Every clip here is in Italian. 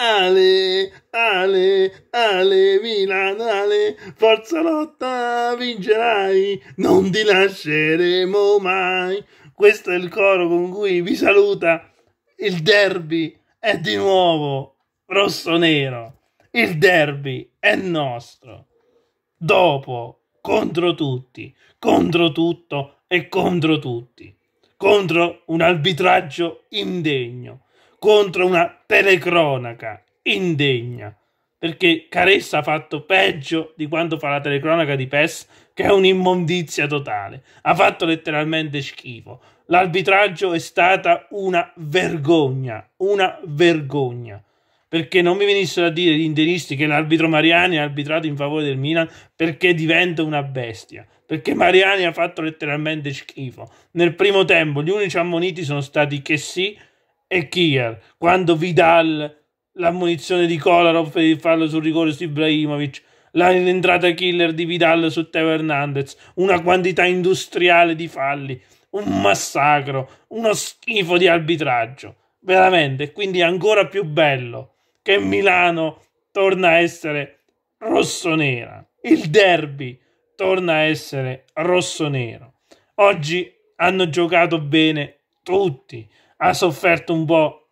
Ale, Ale, Ale, Milan, Ale, forza lotta, vincerai, non ti lasceremo mai. Questo è il coro con cui vi saluta il derby, è di nuovo rosso-nero, il derby è nostro. Dopo, contro tutti, contro tutto e contro tutti, contro un arbitraggio indegno contro una telecronaca indegna, perché Caressa ha fatto peggio di quanto fa la telecronaca di PES, che è un'immondizia totale. Ha fatto letteralmente schifo. L'arbitraggio è stata una vergogna, una vergogna. Perché non mi venissero a dire gli interisti che l'arbitro Mariani ha arbitrato in favore del Milan perché diventa una bestia. Perché Mariani ha fatto letteralmente schifo. Nel primo tempo gli unici ammoniti sono stati che sì e Kier quando Vidal la munizione di Kolarov per il fallo sul rigore su Ibrahimovic l'entrata killer di Vidal su Teo Hernandez una quantità industriale di falli un massacro uno schifo di arbitraggio veramente quindi è ancora più bello che mm. Milano torna a essere rossonera il derby torna a essere rossonero oggi hanno giocato bene tutti ha sofferto un po'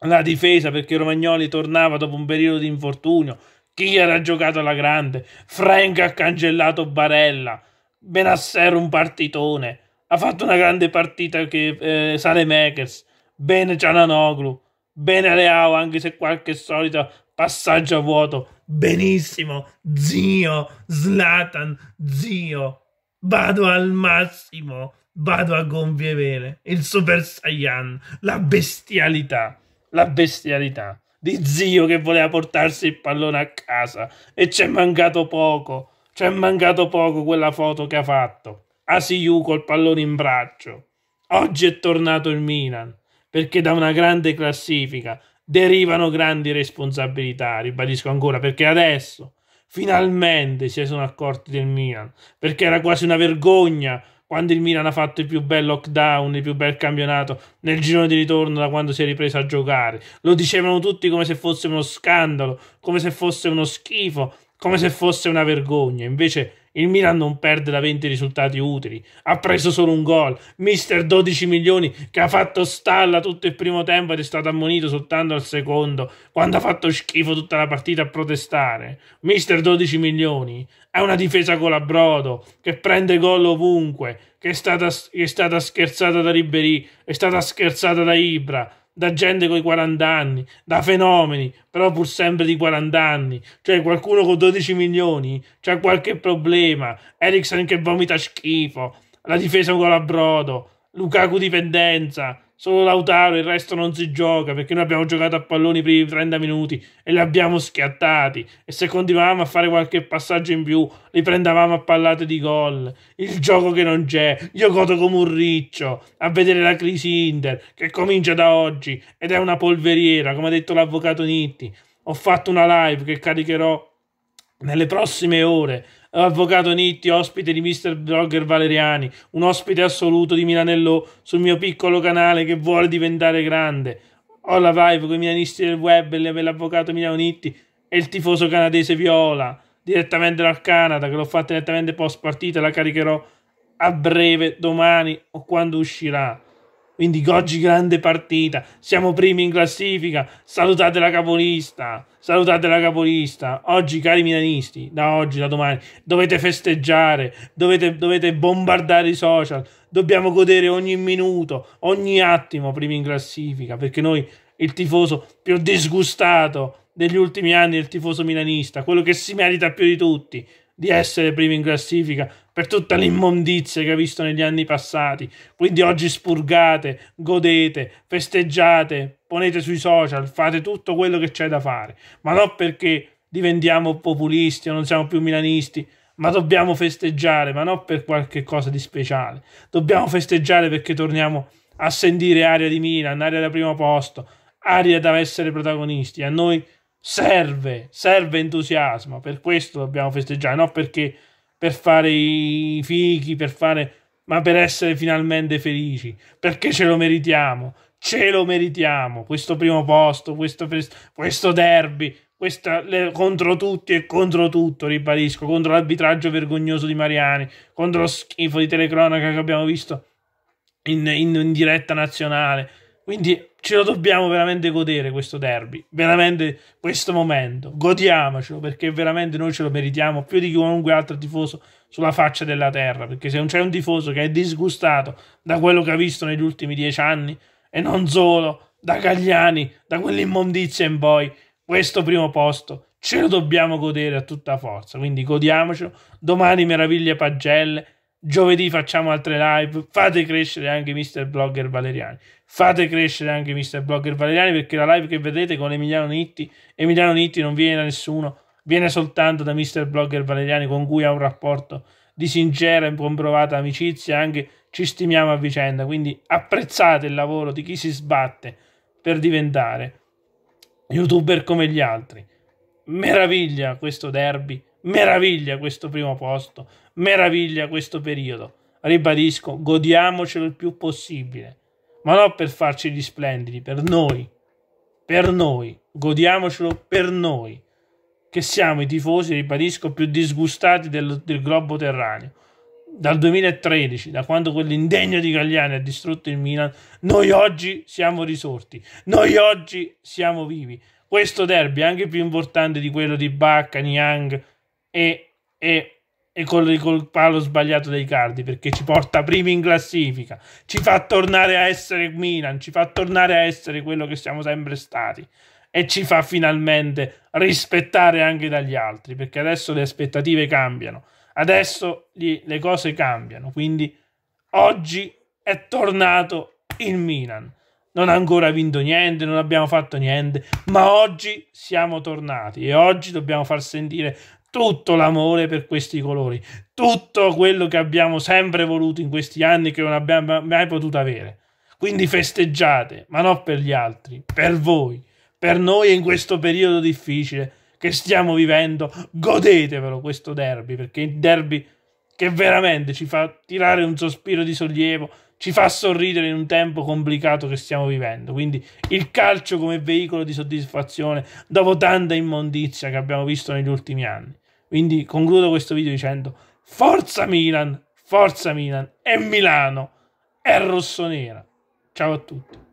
la difesa perché Romagnoli tornava dopo un periodo di infortunio. Chi era giocato alla grande, Frank ha cancellato Barella, Benasser un partitone, ha fatto una grande partita che eh, Sale Makers, bene Ciananoglu, bene Leao anche se qualche solito passaggio a vuoto, benissimo, zio, Zlatan, zio, vado al massimo, vado a gonfie vele, il Super Saiyan, la bestialità, la bestialità di zio che voleva portarsi il pallone a casa e ci è mancato poco, ci è mancato poco quella foto che ha fatto. Asiyu col pallone in braccio. Oggi è tornato il Milan, perché da una grande classifica derivano grandi responsabilità, ribadisco ancora, perché adesso finalmente si sono accorti del Milan, perché era quasi una vergogna quando il Milan ha fatto il più bel lockdown, il più bel campionato nel girone di ritorno da quando si è ripreso a giocare. Lo dicevano tutti come se fosse uno scandalo, come se fosse uno schifo, come se fosse una vergogna. Invece il Milan non perde da 20 risultati utili, ha preso solo un gol, mister 12 milioni che ha fatto stalla tutto il primo tempo ed è stato ammonito soltanto al secondo, quando ha fatto schifo tutta la partita a protestare. Mister 12 milioni, è una difesa con la Brodo che prende gol ovunque, che è stata, è stata scherzata da Ribéry, è stata scherzata da Ibra, da gente con i 40 anni, da fenomeni, però pur sempre di 40 anni, cioè qualcuno con 12 milioni c'ha qualche problema, Ericsson che vomita schifo, la difesa con la brodo, Lukaku dipendenza, solo Lautaro, il resto non si gioca perché noi abbiamo giocato a palloni per i 30 minuti e li abbiamo schiattati e se continuavamo a fare qualche passaggio in più li prendevamo a pallate di gol. Il gioco che non c'è, io godo come un riccio a vedere la crisi Inter che comincia da oggi ed è una polveriera, come ha detto l'avvocato Nitti. Ho fatto una live che caricherò nelle prossime ore l'avvocato Nitti, ospite di Mr. Blogger Valeriani, un ospite assoluto di Milanello sul mio piccolo canale che vuole diventare grande. Ho la vibe con i milanisti del web e l'avvocato Milano Nitti e il tifoso canadese Viola, direttamente dal Canada, che l'ho fatta direttamente post partita, la caricherò a breve, domani o quando uscirà. Quindi oggi grande partita, siamo primi in classifica, salutate la capolista, salutate la capolista. Oggi cari milanisti, da oggi, da domani, dovete festeggiare, dovete, dovete bombardare i social, dobbiamo godere ogni minuto, ogni attimo primi in classifica, perché noi il tifoso più disgustato degli ultimi anni, è il tifoso milanista, quello che si merita più di tutti, di essere primi in classifica per tutta l'immondizia che ha visto negli anni passati. Quindi oggi spurgate, godete, festeggiate, ponete sui social, fate tutto quello che c'è da fare, ma non perché diventiamo populisti o non siamo più milanisti. Ma dobbiamo festeggiare, ma non per qualche cosa di speciale. Dobbiamo festeggiare perché torniamo a sentire aria di Milan, aria da primo posto, aria da essere protagonisti. A noi serve, serve entusiasmo, per questo dobbiamo festeggiare, non perché per fare i fichi, per fare, ma per essere finalmente felici, perché ce lo meritiamo, ce lo meritiamo, questo primo posto, questo, questo derby, questa, le, contro tutti e contro tutto, ribadisco, contro l'arbitraggio vergognoso di Mariani, contro lo schifo di telecronaca che abbiamo visto in, in, in diretta nazionale quindi ce lo dobbiamo veramente godere questo derby, veramente questo momento. Godiamocelo perché veramente noi ce lo meritiamo più di qualunque altro tifoso sulla faccia della terra. Perché se non c'è un tifoso che è disgustato da quello che ha visto negli ultimi dieci anni, e non solo, da Cagliani, da quell'immondizia in poi, questo primo posto ce lo dobbiamo godere a tutta forza. Quindi godiamocelo. Domani meraviglie pagelle Giovedì facciamo altre live. Fate crescere anche Mr. Blogger Valeriani. Fate crescere anche Mr. Blogger Valeriani perché la live che vedrete con Emiliano Nitti, Emiliano Nitti non viene da nessuno, viene soltanto da Mr. Blogger Valeriani con cui ha un rapporto di sincera e comprovata amicizia, anche ci stimiamo a vicenda, quindi apprezzate il lavoro di chi si sbatte per diventare youtuber come gli altri. Meraviglia questo derby Meraviglia questo primo posto, meraviglia questo periodo. Ribadisco, godiamocelo il più possibile, ma non per farci gli splendidi, per noi, per noi, godiamocelo per noi, che siamo i tifosi, ribadisco, più disgustati del, del globo terraneo. Dal 2013, da quando quell'indegno di Gagliani ha distrutto il Milan, noi oggi siamo risorti, noi oggi siamo vivi. Questo derby è anche più importante di quello di Bacca, Niang, e, e, e col, col palo sbagliato dei cardi perché ci porta primi in classifica, ci fa tornare a essere Milan, ci fa tornare a essere quello che siamo sempre stati e ci fa finalmente rispettare anche dagli altri perché adesso le aspettative cambiano, adesso gli, le cose cambiano, quindi oggi è tornato il Milan non ha ancora vinto niente, non abbiamo fatto niente, ma oggi siamo tornati e oggi dobbiamo far sentire tutto l'amore per questi colori, tutto quello che abbiamo sempre voluto in questi anni che non abbiamo mai potuto avere. Quindi festeggiate, ma non per gli altri, per voi, per noi in questo periodo difficile che stiamo vivendo. Godetevelo questo derby, perché il derby che veramente ci fa tirare un sospiro di sollievo, ci fa sorridere in un tempo complicato che stiamo vivendo. Quindi il calcio come veicolo di soddisfazione dopo tanta immondizia che abbiamo visto negli ultimi anni. Quindi concludo questo video dicendo forza Milan, forza Milan, è Milano, è rossonera. Ciao a tutti.